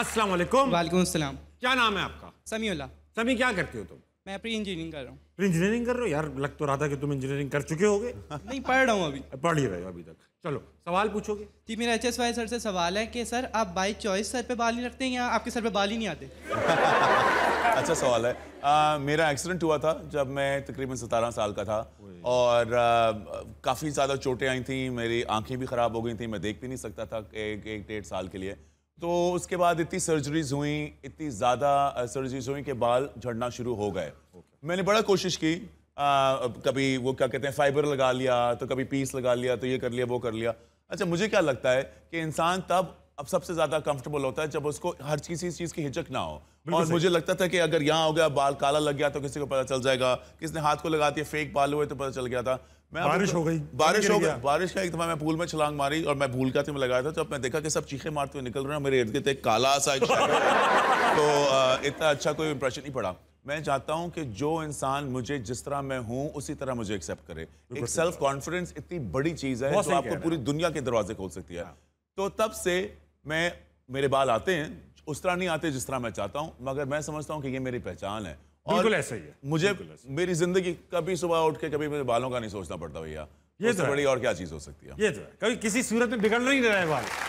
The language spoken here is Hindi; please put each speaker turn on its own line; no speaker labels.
अस्सलाम वालेकुम वालेकुम अस्सलाम क्या नाम है आपका समीउल्ला समी क्या करते हो तुम मैं प्री इंजीनियरिंग कर रहा हूँ प्री इंजीनियरिंग कर रहे हो यार लग तो रहा था कि तुम इंजीनियरिंग कर चुके होगे नहीं पढ़ रहा हूँ अभी पढ़ ही रहे हो अभी तक चलो सवाल पूछोगे जी मेरा एच एस वाई सर से सवाल है कि सर आप बाई चॉइस सर पे बाल नहीं रखते हैं या आपके सर पे बाल ही नहीं आते अच्छा सवाल है आ, मेरा एक्सीडेंट हुआ था जब मैं तकरीबन सतारह साल का था और काफ़ी ज़्यादा चोटें आई थी मेरी आंखें भी ख़राब हो गई थी मैं देख भी नहीं सकता था एक एक डेढ़ साल के लिए तो उसके बाद इतनी सर्जरीज हुई इतनी ज़्यादा सर्जरीज हुई कि बाल झड़ना शुरू हो गए okay. मैंने बड़ा कोशिश की आ, कभी वो क्या कहते हैं फाइबर लगा लिया तो कभी पीस लगा लिया तो ये कर लिया वो कर लिया अच्छा मुझे क्या लगता है कि इंसान तब अब सबसे ज्यादा कंफर्टेबल होता है जब उसको हर किसी चीज की हिचक ना हो और मुझे लगता था कि अगर यहाँ हो गया बाल काला लग गया तो किसी को पता चल जाएगा किसने हाथ को लगा दिया फेक बाल हुए तो पता चल गया था मैं बारिश हो गई तो- बारिश हो गई बारिश का एक दफा मैं पूल में छलांग मारी और मैं भूल का थी मैं लगाया था अब मैं देखा कि सब चीखे मारते हुए निकल रहे हैं मेरे इर्द गिर्द एक काला सा तो इतना अच्छा कोई इंप्रेशन नहीं पड़ा मैं चाहता हूं कि जो इंसान मुझे जिस तरह मैं हूं उसी तरह मुझे एक्सेप्ट करे एक सेल्फ कॉन्फिडेंस इतनी बड़ी चीज़ है जो आपको पूरी दुनिया के दरवाजे खोल सकती है हाँ। तो तब से मैं मेरे बाल आते हैं उस तरह नहीं आते जिस तरह मैं चाहता हूं मगर मैं समझता हूं कि ये मेरी पहचान है और ऐसा ही है मुझे मेरी जिंदगी कभी सुबह उठ के कभी मेरे बालों का नहीं सोचना पड़ता भैया ये तो बड़ी और क्या चीज़ हो सकती है ये तो कभी किसी सूरत में बिगड़ नहीं रहा है बाल